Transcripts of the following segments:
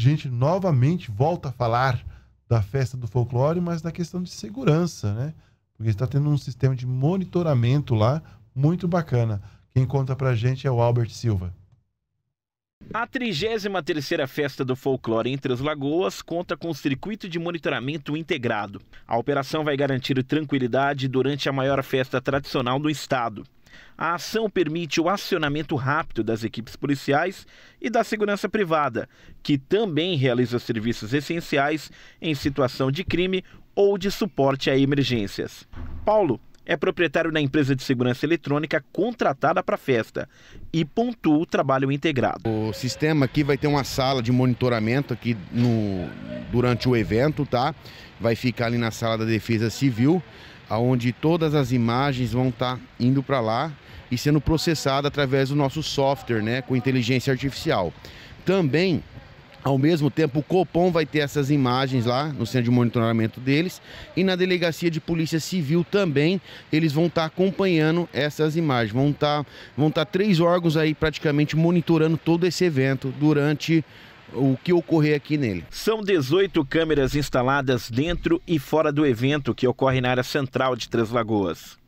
gente novamente volta a falar da festa do folclore, mas da questão de segurança, né? Porque está tendo um sistema de monitoramento lá muito bacana. Quem conta pra gente é o Albert Silva. A 33ª Festa do Folclore em Três Lagoas conta com um circuito de monitoramento integrado. A operação vai garantir tranquilidade durante a maior festa tradicional do estado. A ação permite o acionamento rápido das equipes policiais e da segurança privada, que também realiza serviços essenciais em situação de crime ou de suporte a emergências. Paulo é proprietário da empresa de segurança eletrônica contratada para a festa e pontua o trabalho integrado. O sistema aqui vai ter uma sala de monitoramento aqui no, durante o evento, tá? Vai ficar ali na sala da Defesa Civil aonde todas as imagens vão estar tá indo para lá e sendo processada através do nosso software, né, com inteligência artificial. Também ao mesmo tempo, o Copom vai ter essas imagens lá no centro de monitoramento deles e na delegacia de polícia civil também eles vão estar tá acompanhando essas imagens. Vão estar tá, vão tá três órgãos aí praticamente monitorando todo esse evento durante o que ocorrer aqui nele. São 18 câmeras instaladas dentro e fora do evento que ocorre na área central de Três Lagoas.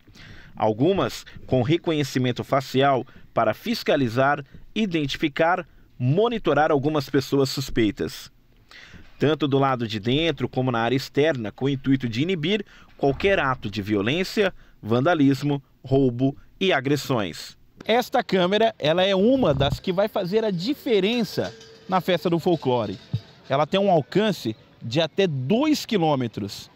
Algumas com reconhecimento facial para fiscalizar, identificar, monitorar algumas pessoas suspeitas. Tanto do lado de dentro como na área externa, com o intuito de inibir qualquer ato de violência, vandalismo, roubo e agressões. Esta câmera, ela é uma das que vai fazer a diferença na festa do folclore. Ela tem um alcance de até 2 quilômetros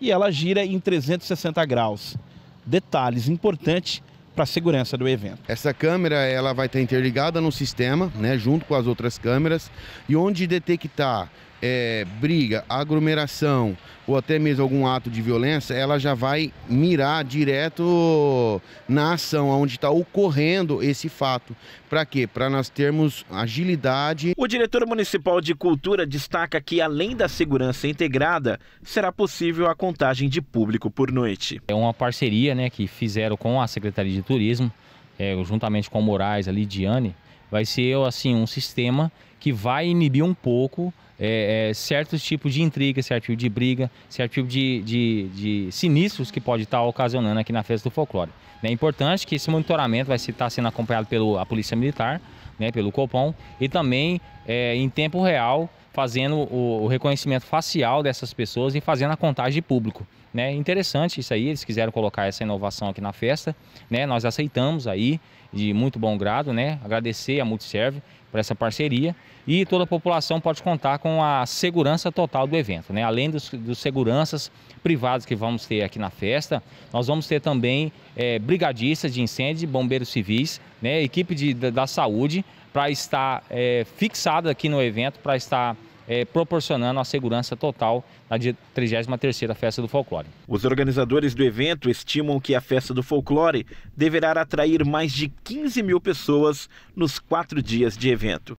e ela gira em 360 graus. Detalhes importantes para a segurança do evento. Essa câmera ela vai estar interligada no sistema, né, junto com as outras câmeras, e onde detectar é, briga, aglomeração ou até mesmo algum ato de violência, ela já vai mirar direto na ação, onde está ocorrendo esse fato. Para quê? Para nós termos agilidade. O diretor municipal de cultura destaca que, além da segurança integrada, será possível a contagem de público por noite. É uma parceria né, que fizeram com a Secretaria de Turismo, é, juntamente com o Moraes, a Lidiane, vai ser assim um sistema que vai inibir um pouco é, é, certos tipos de intriga, certo tipo de briga, certo tipo de, de, de sinistros que pode estar ocasionando aqui na festa do folclore. Né? É importante que esse monitoramento vai estar tá sendo acompanhado pela Polícia Militar, né, pelo Copom, e também é, em tempo real fazendo o, o reconhecimento facial dessas pessoas e fazendo a contagem de público. Né? Interessante isso aí, eles quiseram colocar essa inovação aqui na festa, né? Nós aceitamos aí de muito bom grado, né? Agradecer a Multiserve por essa parceria e toda a população pode contar com a segurança total do evento, né? Além dos, dos seguranças privados que vamos ter aqui na festa, nós vamos ter também é, brigadistas de incêndio, bombeiros civis, né? Equipe de, da, da saúde para estar é, fixada aqui no evento, para estar é, proporcionando a segurança total na 33ª Festa do Folclore. Os organizadores do evento estimam que a Festa do Folclore deverá atrair mais de 15 mil pessoas nos quatro dias de evento.